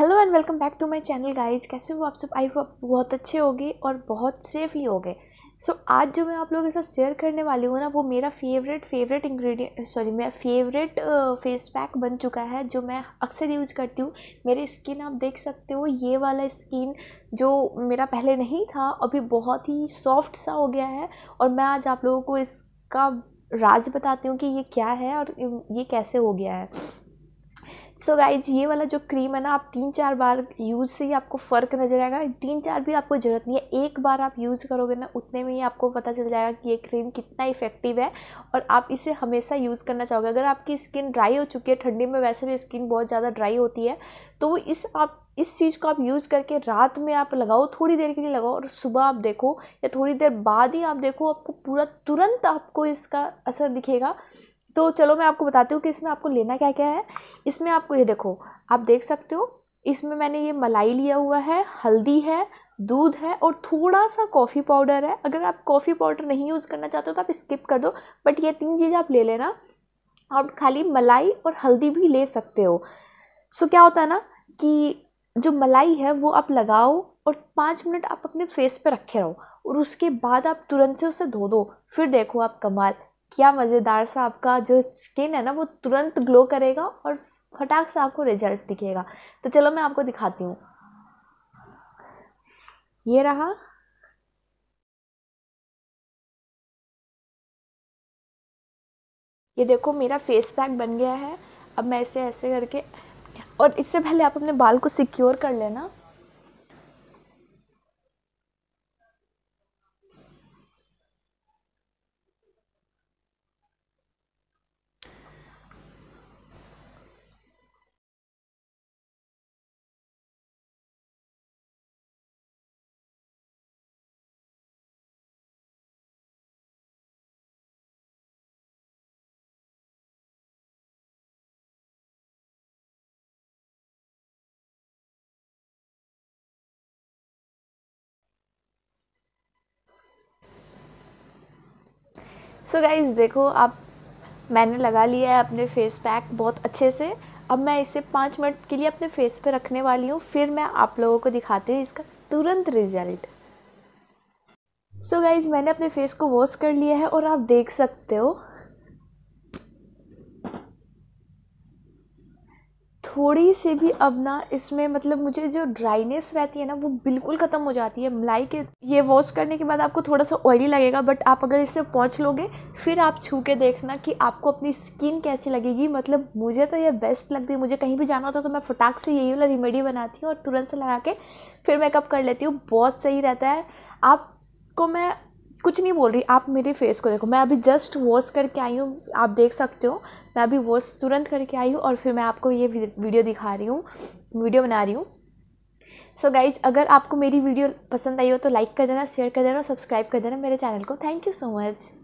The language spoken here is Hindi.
hello and welcome back to my channel guys कैसे हो आप सब आई होप बहुत अच्छे होगे और बहुत सेफली होगे सो so, आज जो मैं आप लोगों के साथ शेयर करने वाली हूँ ना वो मेरा फेवरेट फेवरेट इंग्रेडिएंट सॉरी मेरा फेवरेट फेस पैक बन चुका है जो मैं अक्सर यूज करती हूँ मेरी स्किन आप देख सकते हो ये वाला स्किन जो मेरा पहले नहीं था अभी बहुत ही सॉफ्ट सा हो गया है और मैं आज आप लोगों को इसका राज बताती हूँ कि ये क्या है और ये कैसे हो गया है सो so गाइज ये वाला जो क्रीम है ना आप तीन चार बार यूज़ से ही आपको फ़र्क नज़र आएगा तीन चार भी आपको ज़रूरत नहीं है एक बार आप यूज़ करोगे ना उतने में ही आपको पता चल जाएगा कि ये क्रीम कितना इफेक्टिव है और आप इसे हमेशा यूज़ करना चाहोगे अगर आपकी स्किन ड्राई हो चुकी है ठंडी में वैसे भी स्किन बहुत ज़्यादा ड्राई होती है तो इस आप इस चीज़ को आप यूज़ करके रात में आप लगाओ थोड़ी देर के लिए लगाओ और सुबह आप देखो या थोड़ी देर बाद ही आप देखो आपको पूरा तुरंत आपको इसका असर दिखेगा तो चलो मैं आपको बताती हूँ कि इसमें आपको लेना क्या क्या है इसमें आपको ये देखो आप देख सकते हो इसमें मैंने ये मलाई लिया हुआ है हल्दी है दूध है और थोड़ा सा कॉफ़ी पाउडर है अगर आप कॉफ़ी पाउडर नहीं यूज़ करना चाहते हो तो आप स्किप कर दो बट ये तीन चीज़ आप ले लेना आप खाली मलाई और हल्दी भी ले सकते हो सो क्या होता है ना कि जो मलाई है वो आप लगाओ और पाँच मिनट आप अपने फेस पे रखे रहो और उसके बाद आप तुरंत से उसे धो दो फिर देखो आप कमाल क्या मज़ेदार सा आपका जो स्किन है ना वो तुरंत ग्लो करेगा और फटाक से आपको रिजल्ट दिखेगा तो चलो मैं आपको दिखाती हूँ ये रहा ये देखो मेरा फेस पैक बन गया है अब मैं इसे ऐसे करके और इससे पहले आप अपने बाल को सिक्योर कर लेना सो so गाइज़ देखो आप मैंने लगा लिया है अपने फेस पैक बहुत अच्छे से अब मैं इसे पाँच मिनट के लिए अपने फेस पे रखने वाली हूँ फिर मैं आप लोगों को दिखाती हूँ इसका तुरंत रिजल्ट सो so गाइज़ मैंने अपने फेस को वॉश कर लिया है और आप देख सकते हो थोड़ी सी भी अब ना इसमें मतलब मुझे जो ड्राइनेस रहती है ना वो बिल्कुल ख़त्म हो जाती है मलाई के ये वॉश करने के बाद आपको थोड़ा सा ऑयली लगेगा बट आप अगर इसे पहुँच लोगे फिर आप छू के देखना कि आपको अपनी स्किन कैसी लगेगी मतलब मुझे तो ये बेस्ट लगती है मुझे कहीं भी जाना होता तो मैं फटाक से यही वाला रेमेडी बनाती हूँ और तुरंत से लगा के फिर मेकअप कर लेती हूँ बहुत सही रहता है आपको मैं कुछ नहीं बोल रही आप मेरे फेस को देखो मैं अभी जस्ट वॉश करके आई हूँ आप देख सकते हो मैं अभी वो तुरंत करके आई हूँ और फिर मैं आपको ये वीडियो दिखा रही हूँ वीडियो बना रही हूँ सो so गाइज अगर आपको मेरी वीडियो पसंद आई हो तो लाइक कर देना शेयर कर देना और सब्सक्राइब कर देना मेरे चैनल को थैंक यू सो मच